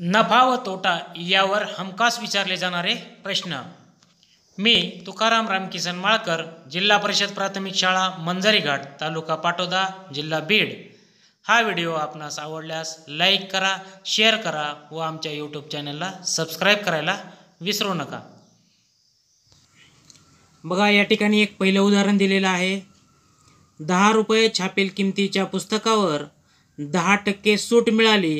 नफा व तोटा यावर हमखास विचारले जाणारे प्रश्न मी तुकाराम रामकिसन माळकर जिल्हा परिषद प्राथमिक शाळा मंजरीघाट तालुका पाटोदा जिल्हा बीड हा व्हिडिओ आपणास आवडल्यास लाईक करा शेअर करा व आमच्या यूट्यूब चॅनलला सबस्क्राईब करायला विसरू नका बघा या ठिकाणी एक पहिलं उदाहरण दिलेलं आहे दहा रुपये छापेल किमतीच्या पुस्तकावर दहा टक्के सूट मिळाली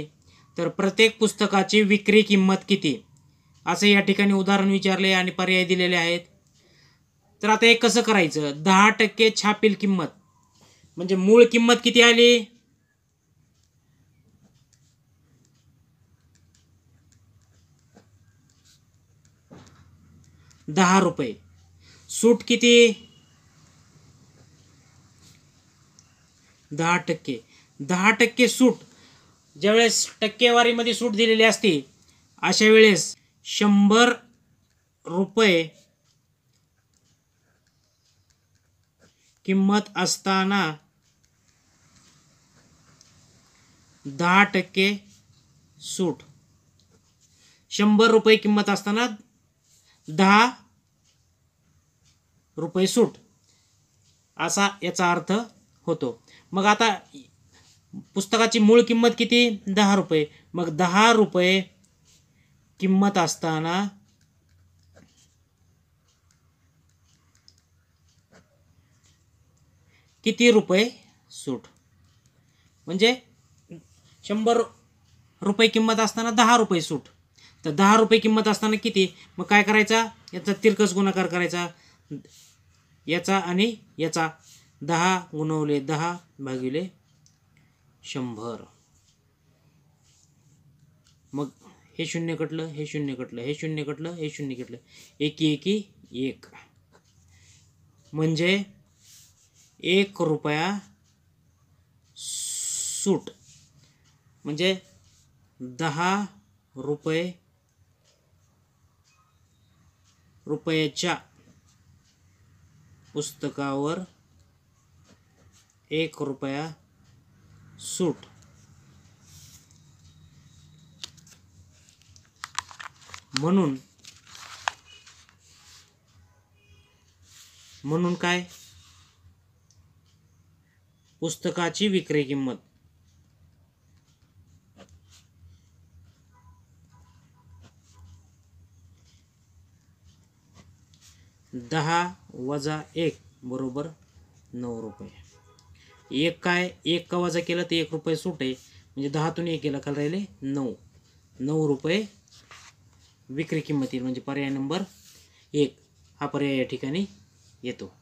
तर प्रत्येक पुस्तकाची विक्री किंमत किती असे या ठिकाणी उदाहरण विचारले आणि पर्याय दिलेले आहेत तर आता हे कसं करायचं दहा टक्के छापील किंमत म्हणजे मूळ किंमत किती आली दहा रुपये सूट किती दहा टक्के दहा टक्के सूट ज्यावेळेस टक्केवारीमध्ये सूट दिलेली असते अशा वेळेस शंभर रुपये किंमत असताना दहा टक्के सूट शंभर रुपये किंमत असताना दहा रुपये सूट असा याचा अर्थ होतो मग आता पुस्तकाची मूळ किंमत किती दहा रुपये मग दहा रुपये किंमत असताना किती रुपये सूट म्हणजे शंभर रुपये किंमत असताना दहा रुपये सूट तर दहा रुपये किंमत असताना किती मग काय करायचा याचा तिरकस गुणाकार करायचा याचा आणि याचा दहा गुणवले दहा भागिले शंभर मग हे शून्य कटलं हे शून्य कटलं हे शून्य कटलं हे शून्य कटलं एकी एकी एक म्हणजे एक रुपया सूट म्हणजे दहा रुपये रुपयाच्या पुस्तकावर एक रुपया सूट म्हणून म्हणून काय पुस्तकाची विक्री किंमत दहा वजा एक बरोबर नऊ रुपये एक काय एक का वजा केलं तर एक रुपये सुटे म्हणजे दहातून एक गेला खाली राहिले नऊ नऊ रुपये विक्री किंमत येईल म्हणजे पर्याय नंबर एक हा पर्याय या ठिकाणी येतो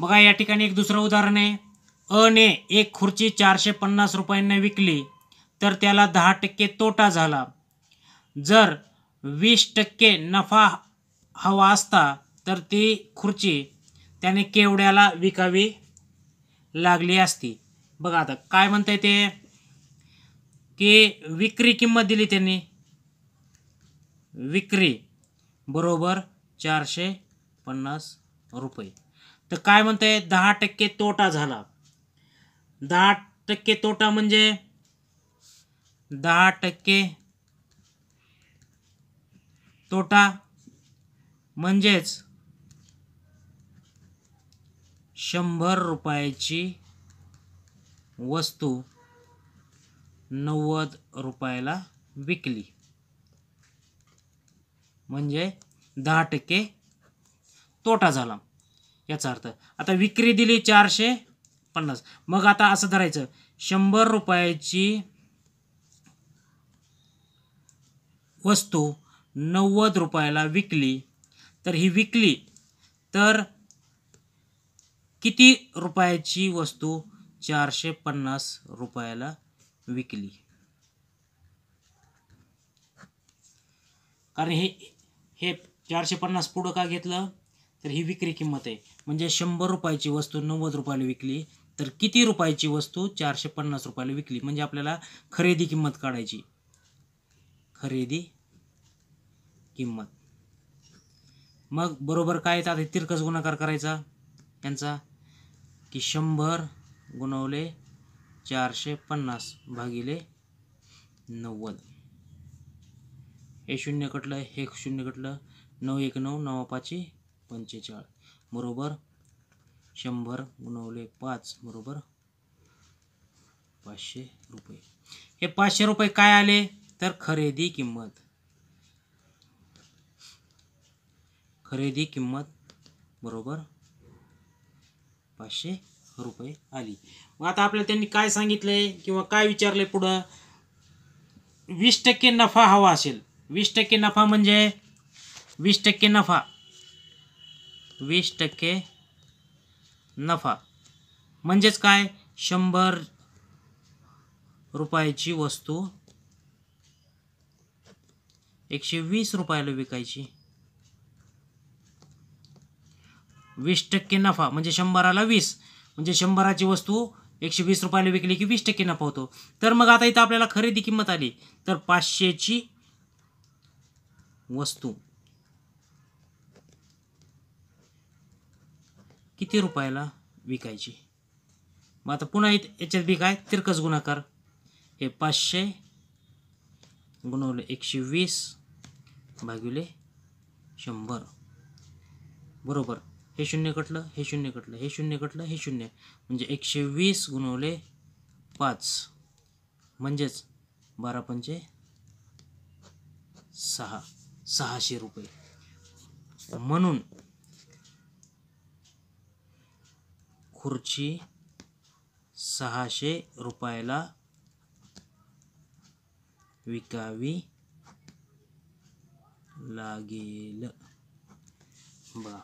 बघा या ठिकाणी एक दुसरं उदाहरण आहे अ ने एक खुर्ची चारशे पन्नास रुपयांना विकली तर त्याला दहा टक्के तोटा झाला जर वीस टक्के नफा हवा असता तर ती खुर्ची त्याने केवड्याला विकावी लागली असती बघा आता काय म्हणताय ते की विक्री किंमत दिली त्यांनी विक्री बरोबर चारशे पन्नास रुपये तर काय म्हणताय दहा टक्के तोटा झाला दहा टक्के तोटा म्हणजे दहा टक्के तोटा म्हणजेच शंभर रुपयाची वस्तू नव्वद रुपयाला विकली म्हणजे दहा टक्के तोटा झाला याचा अर्थ आता विक्री दिली चारशे पन्नास मग आता असं धरायचं शंभर रुपयाची वस्तू नव्वद रुपयाला विकली तर ही विकली तर किती रुपयाची वस्तू चारशे पन्नास रुपयाला विकली कारण हे हे चारशे पन्नास पुढं का घेतलं तर ही विक्री किंमत आहे म्हणजे शंभर रुपयाची वस्तू नव्वद रुपयाला विकली तर किती रुपयाची वस्तू चारशे पन्नास रुपयाला विकली म्हणजे आपल्याला खरेदी किंमत काढायची खरेदी किंमत मग बरोबर काय आता तिरकस गुणाकार करायचा त्यांचा की शंभर गुणवले चारशे पन्नास भागिले नव्वद हे शून्य कटलं हे शून्य कटलं नऊ एक नऊ नऊ पाचशे पंचेचाळ बरोबर शंभर गुणवले पाच बरोबर पाचशे रुपये हे पाचशे रुपये काय आले तर खरेदी किंमत खरेदी किंमत बरोबर पाचशे रुपये आली मग आता आपल्याला त्यांनी काय सांगितलंय किंवा काय विचारलंय पुढं वीस टक्के नफा हवा असेल वीस टक्के नफा म्हणजे वीस टक्के नफा वीस टक्के नफा म्हणजेच काय शंभर रुपयाची वस्तू एकशे वीस रुपयाला विकायची वीस टक्के नफा म्हणजे शंभराला वीस म्हणजे शंभराची वस्तू एकशे वीस रुपयाला विकली की वीस टक्के नफा होतो तर मग आता इथं आपल्याला खरेदी किंमत आली तर पाचशेची वस्तू किती रुपयाला विकायची मग आता पुन्हा याच्यात बी काय तिरकस गुणाकार हे पाचशे गुणवले एकशे वीस भागिले शंभर बरोबर हे शून्य कटलं हे शून्य कटलं हे शून्य कटलं हे शून्य म्हणजे एकशे वीस गुणवले पाच म्हणजेच बारा पंचे सहा सहाशे रुपये म्हणून खुर्ची सहाशे रुपयाला विकावी लागेल बा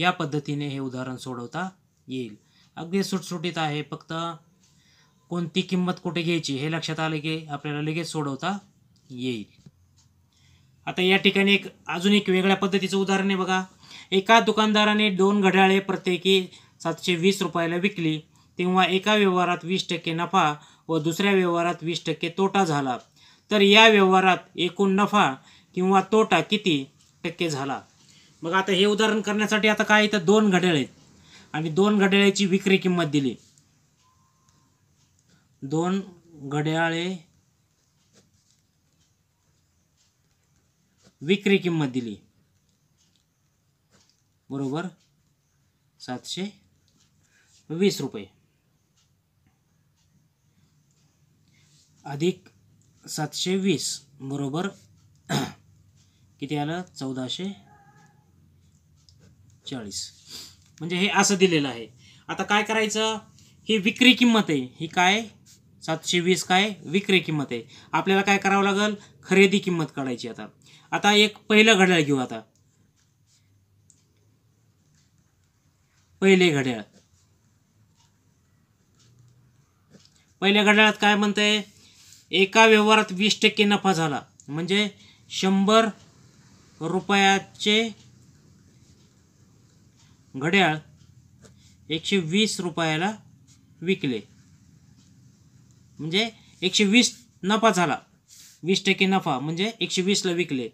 या पद्धतीने हे उदाहरण सोडवता येईल अगदी सुटसुटीत आहे फक्त कोणती किंमत कुठे घ्यायची हे लक्षात आले की आपल्याला लगेच सोडवता येईल आता या ठिकाणी एक अजून एक वेगळ्या पद्धतीचं उदाहरण आहे बघा एका दुकानदाराने दोन घड्याळे प्रत्येकी सातशे वीस रुपयाला विकली तेव्हा एका व्यवहारात वीस टक्के नफा व दुसऱ्या व्यवहारात वीस टक्के तोटा झाला तर या व्यवहारात एकूण नफा किंवा तोटा किती टक्के झाला मग आता हे उदाहरण करण्यासाठी आता काय तर दोन घड्याळ आहेत आणि दोन घड्याळ्याची विक्री किंमत दिली दोन घड्याळे विक्री किंमत दिली बरोबर सातशे वीस रुपये अधिक सातशे वीस बरोबर किती आलं चौदाशे चाळीस म्हणजे हे असं दिलेलं आहे आता काय करायचं ही विक्री किंमत आहे ही काय सातशे वीस काय विक्री किंमत आहे आपल्याला काय करावं लागेल खरेदी किंमत काढायची आता आता एक पहिलं घड्याळ घेऊ आता पहिले घड्याळ पहिल्या घड्याळात काय म्हणते एका व्यवहारात वीस टक्के नफा झाला म्हणजे शंभर रुपयाचे घड्याळ एकशे वीस रुपयाला विकले म्हणजे एकशे वीस नफा झाला वीस टक्के नफा म्हणजे एकशे वीसला विकले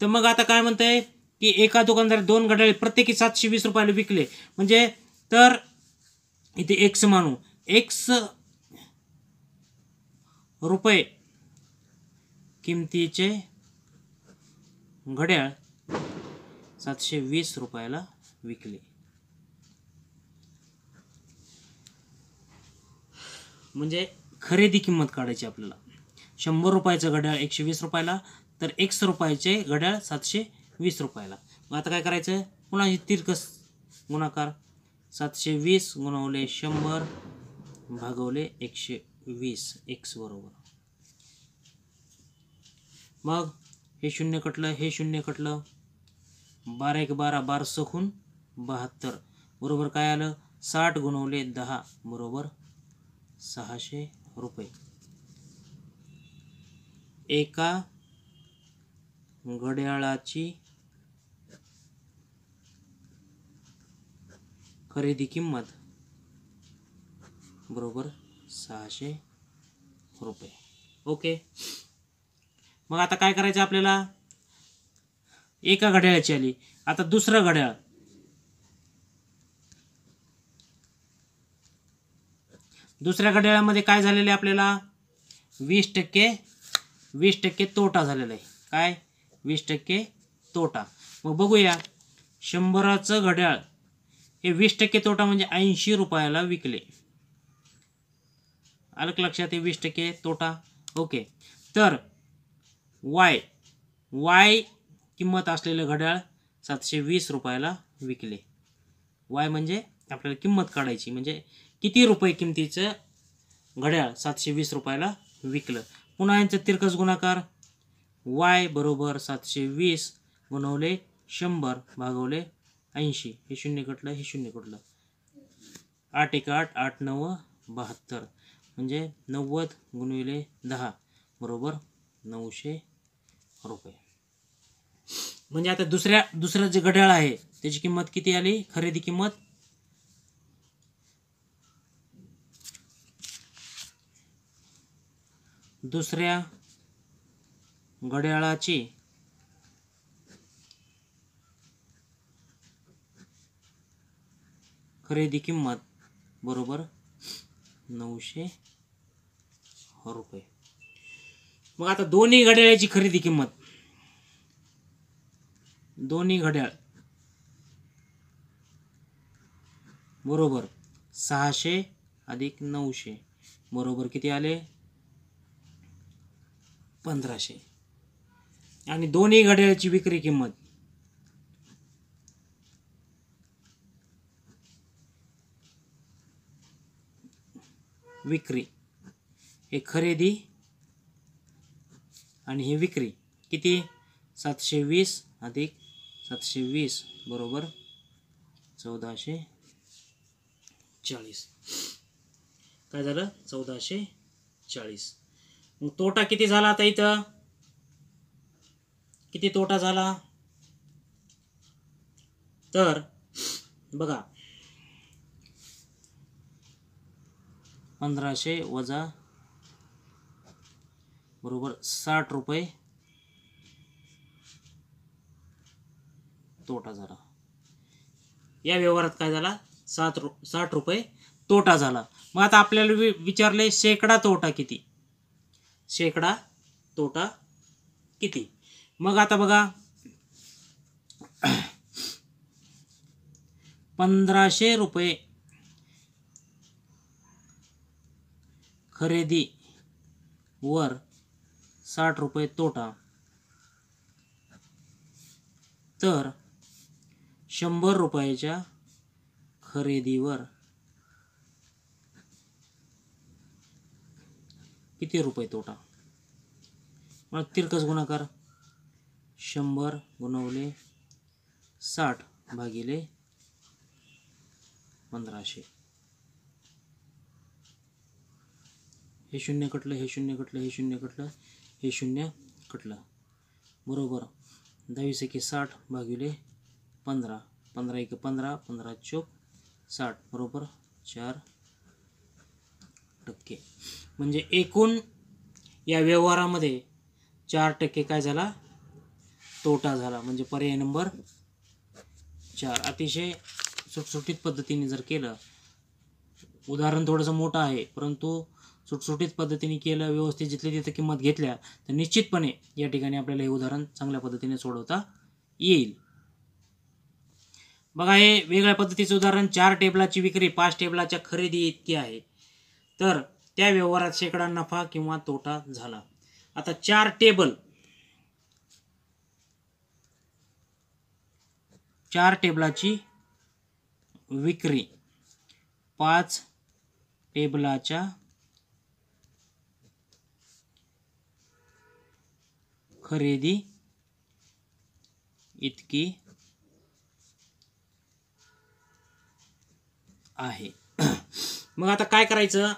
तर मग आता काय म्हणतंय की एका दुकानदार दोन घड्याळे प्रत्येकी सातशे वीस रुपयाला विकले म्हणजे तर इथे एक्स मानू एक्स रुपये किमतीचे घड्याळ सातशे वीस रुपयाला विकले म्हणजे खरेदी किंमत काढायची आपल्याला शंभर रुपयाचं घड्याळ एकशे वीस रुपयाला तर एकशे रुपयाचे घड्याळ सातशे वीस रुपयाला मग आता काय करायचं पुन्हा पुन्हा तिरकस गुणाकार सातशे वीस गुणवले शंभर भागवले एकशे वीस एक्स बरोबर मग हे शून्य कटलं हे शून्य कटलं बारा एक बारा बारा सखून बहात्तर बरोबर काय आलं साठ गुणवले दहा बरोबर सहाशे रुपये एका घड्याळाची खरेदी किंमत बरोबर सहाशे रुपये ओके मग आता काय करायचं आपल्याला एका घड्याळाची आली आता दुसरं घड्याळ दुसऱ्या घड्याळामध्ये काय झालेलं आहे आपल्याला वीस टक्के वीस टक्के तोटा झालेला आहे काय वीस टक्के तोटा मग बघूया शंभराचं घड्याळ हे वीस टक्के तोटा म्हणजे ऐंशी रुपयाला विकले अलग लक्षात हे वीस टक्के तोटा ओके तर वाय वाय किंमत असलेलं घड्याळ सातशे वीस रुपयाला विकले वाय म्हणजे आपल्याला किंमत काढायची म्हणजे किती रुपये किमतीचं घड्याळ सातशे वीस रुपयाला विकलं पुन्हा यांचं तिरकस गुणाकार वाय बरोबर सातशे वीस गुणवले शंभर भागवले ऐंशी हे शून्य कटलं हे शून्य कटलं आठ एक आठ आठ नऊ बहात्तर म्हणजे नव्वद गुणविले दहा बरोबर नऊशे रुपये म्हणजे आता दुसऱ्या दुसरं जे घड्याळ आहे त्याची किंमत किती आली खरेदी किंमत दुसऱ्या घड्याळाची खरेदी किंमत बरोबर नऊशे रुपये मग आता दोन्ही घड्याळाची खरेदी किंमत दोन्ही घड्याळ बरोबर सहाशे अधिक नऊशे बरोबर किती आले पंधराशे आणि दोन्ही घड्याळाची विक्री किंमत विक्री हे खरेदी आणि ही विक्री किती सातशे वीस अधिक सातशे वीस बरोबर चौदाशे चाळीस काय झालं चौदाशे चाळीस तोटा किती झाला आता इथं किती तोटा झाला तर बघा पंधराशे वजा बरोबर साठ रुपये तोटा झाला या व्यवहारात काय झाला सात रु साठ रुपये तोटा झाला मग आता आपल्याला विचारले शेकडा तोटा किती शेकडा तोटा किती मग आता बघा पंधराशे रुपये खरेदी वर साठ रुपये तोटा तर शंभर रुपयाच्या खरेदीवर किती रुपये तोटा मग तिरकस गुणाकार शंभर गुणवले साठ भागिले पंधराशे हे शून्य कटलं हे शून्य कटलं हे शून्य कटलं हे शून्य कटलं बरोबर दहावीस एके साठ भागिले पंधरा पंधरा एक पंधरा पंधरा चौक साठ बरोबर चार टक्के म्हणजे एकूण या व्यवहारामध्ये चार टक्के काय झाला तोटा झाला म्हणजे पर्याय नंबर चार अतिशय सुटसुटीत पद्धतीने जर केलं उदाहरण थोडंसं मोठं आहे परंतु सुटसुटीत पद्धतीने केलं व्यवस्थित जिथली तिथं किंमत घेतल्या तर निश्चितपणे या ठिकाणी आपल्याला हे उदाहरण चांगल्या पद्धतीने सोडवता येईल बघा हे वेगळ्या पद्धतीचं उदाहरण चार टेबलाची विक्री पाच टेबलाच्या खरेदी इतकी आहे तर त्या व्यवहारात शेकडा नफा किंवा तोटा झाला आता चार टेबल चार टेबलाची विक्री पाच टेबलाच्या खरेदी इतकी आहे मग आता काय करायचं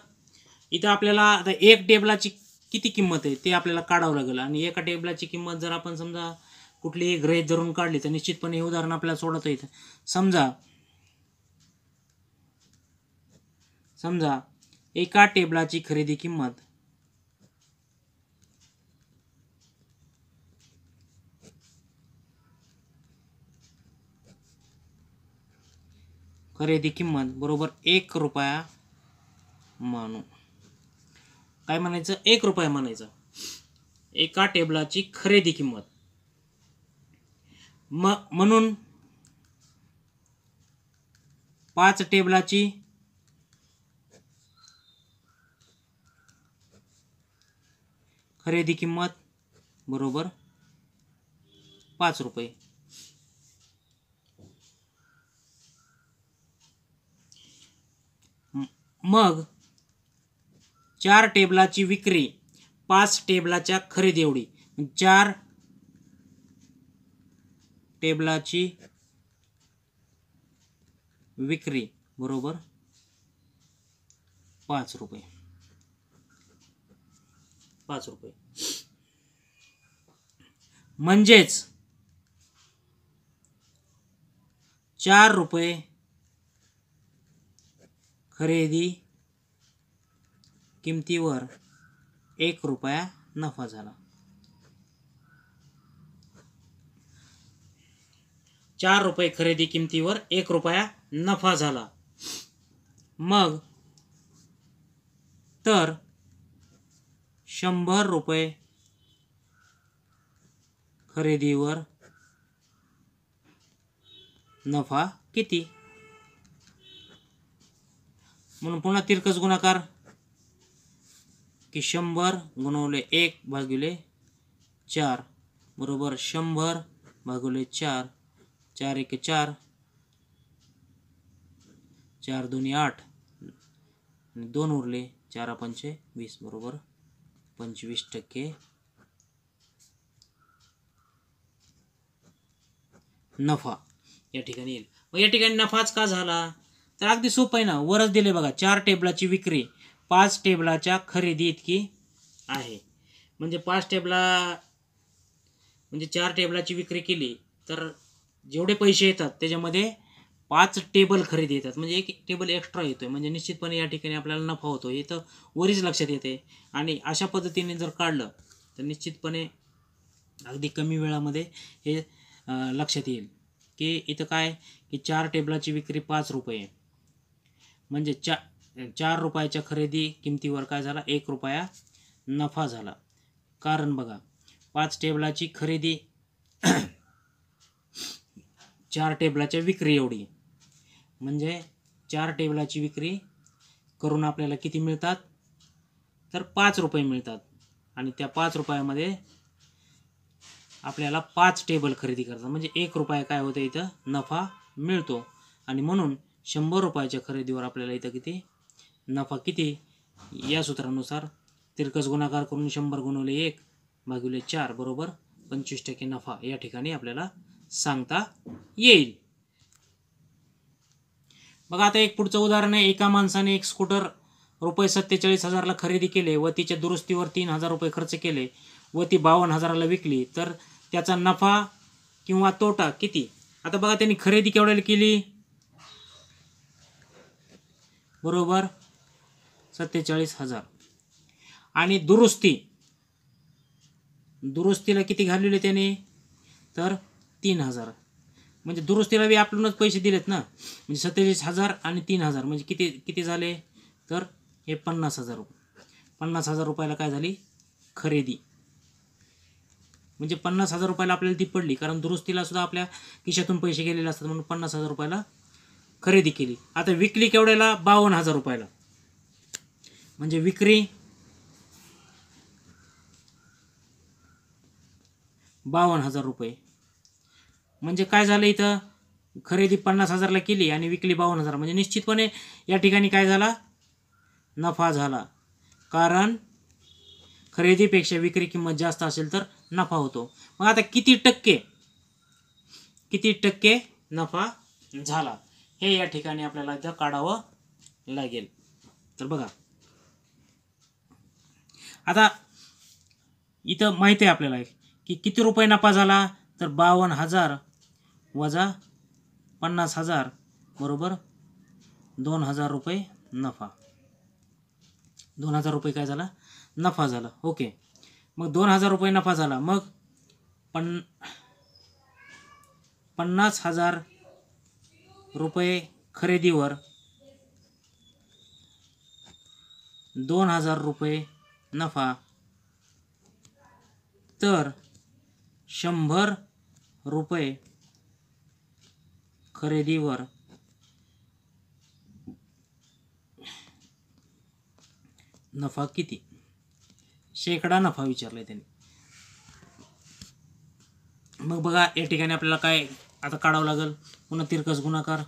इथं आपल्याला आता एक टेबलाची किती किंमत आहे ते आपल्याला काढावं लागेल आणि एका टेबलाची किंमत जर आपण समजा कुठलीही ग्रेज धरून काढली तर निश्चितपणे हे उदाहरण आपल्याला सोडवता येतं समजा समजा एका टेबलाची खरेदी किंमत खरेदी किंमत बरोबर एक रुपया मानू काय म्हणायचं एक रुपये म्हणायचं एका टेबलाची खरेदी किंमत म म्हणून पाच टेबलाची खरेदी किंमत बरोबर पाच रुपये मग चार टेबलाची विक्री पाच टेबलाच्या खरेदी एवढी चार टेबलाची विक्री बरोबर पाच रुपये पाच रुपये म्हणजेच चार रुपये खरेदी किमतीवर एक रुपया नफा झाला चार रुपये खरेदी किमतीवर एक रुपया नफा झाला मग तर शंभर रुपये खरेदीवर नफा किती म्हणून पुन्हा तिरकस गुणाकार की शंभर गुणवले एक भागिले चार बरोबर शंभर भागवले चार चार एक चार चार दोन्ही आठ दोन उरले चार पंचे वीस बरोबर पंचवीस टक्के नफा या ठिकाणी येईल मग या ठिकाणी नफाच का झाला तर अगदी सोपं आहे ना वरच दिले बघा चार टेबलाची विक्री पाच टेबलाच्या खरेदी इतकी आहे म्हणजे पाच टेबला म्हणजे चार टेबलाची विक्री केली तर जेवढे पैसे येतात त्याच्यामध्ये पाच टेबल खरेदी येतात म्हणजे एक टेबल एक्स्ट्रा येतो आहे म्हणजे निश्चितपणे या ठिकाणी आपल्याला नफा होतो हे तर वरीच लक्षात येते आणि अशा पद्धतीने जर काढलं तर निश्चितपणे अगदी कमी वेळामध्ये हे लक्षात येईल की इथं काय की चार टेबलाची विक्री पाच रुपये म्हणजे चा चार रुपयाच्या खरेदी किमतीवर काय झाला एक रुपया नफा झाला कारण बघा पाच टेबलाची खरेदी चार टेबलाच्या विक्री एवढी म्हणजे चार टेबलाची विक्री करून आपल्याला किती मिळतात तर पाच रुपये मिळतात आणि त्या पाच रुपयामध्ये आपल्याला पाच टेबल खरेदी करतात म्हणजे एक रुपया काय होतं इथं नफा मिळतो आणि म्हणून शंभर रुपयाच्या खरेदीवर आपल्याला इथं किती नफा किती या सूत्रानुसार तिरकस गुणाकार करून शंभर गुणवले एक भागिले चार बरोबर पंचवीस टक्के नफा या ठिकाणी आपल्याला सांगता येईल बघा आता एक पुढचं उदाहरण आहे एका माणसाने एक स्कूटर रुपये सत्तेचाळीस हजारला खरेदी केले व तिच्या दुरुस्तीवर तीन हजार रुपये खर्च केले व ती बावन्न हजाराला विकली तर त्याचा नफा किंवा तोटा किती आता बघा त्यांनी खरेदी केवढ्याला केली बरोबर सत्तेचाळीस हजार आणि दुरुस्ती दुरुस्तीला किती घालवले त्याने तर तीन हजार म्हणजे दुरुस्तीला बी आपणच पैसे दिलेत ना म्हणजे सत्तेचाळीस हजार आणि तीन हजार म्हणजे किती किती झाले तर हे पन्नास हजार रुपये पन्नास हजार रुपयाला काय झाली खरेदी म्हणजे पन्नास हजार रुपयाला आपल्याला ती पडली कारण दुरुस्तीला सुद्धा आपल्या किशातून पैसे गेलेले असतात म्हणून पन्नास हजार रुपयाला खरेदी केली आता विकली केवढ्याला बावन्न हजार रुपयाला म्हणजे विक्री बावन्न हजार रुपये म्हणजे काय झालं इथं खरेदी पन्नास हजारला केली आणि विकली बावन्न हजार म्हणजे निश्चितपणे या ठिकाणी काय झाला नफा झाला कारण खरेदीपेक्षा विक्री किंमत जास्त असेल तर नफा होतो मग आता किती टक्के किती टक्के नफा झाला हे या ठिकाणी आपल्याला इथं काढावं लागेल तर बघा आता इथं माहिती आहे आपल्याला की किती रुपये नफा झाला तर बावन्न हजार वजा पन्नास हजार बरोबर दोन हजार रुपये नफा दोन हजार रुपये काय झाला नफा झाला ओके मग दोन हजार रुपये नफा झाला मग पन् पन्नास हजार रुपये खरेदीवर दोन हजार रुपये नफा तर शंभर रुपये खरेदीवर नफा किती शेकडा नफा विचारलाय त्यांनी मग बघा या ठिकाणी आपल्याला काय आता काढावं लागेल पुन्हा तिरकस गुणाकार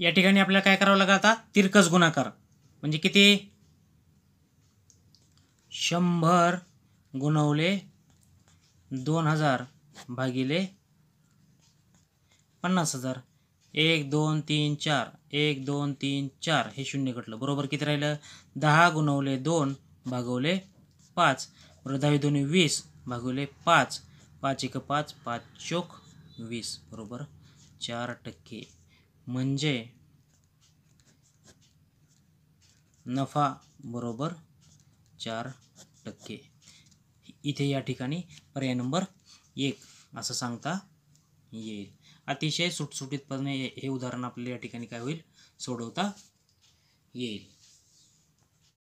या ठिकाणी आपल्याला काय करावं लागेल आता तिरकस गुणाकार म्हणजे किती शंभर गुणवले दोन हजार भागिले पन्नास हजार एक दोन तीन चार एक दोन तीन चार हे शून्य घटलं बरोबर किती राहिलं दहा गुणवले दोन भागवले पाच बरोबर दहावी दोन्ही वीस भागवले पाच पाच एक पाच पाच चोक वीस बरोबर चार टक्के म्हणजे नफा बरोबर चार टक्के इथे या ठिकाणी पर्याय नंबर एक असं सांगता येईल अतिशय सुटसुटीतपणे हे उदाहरण आपल्याला या ठिकाणी काय होईल सोडवता येईल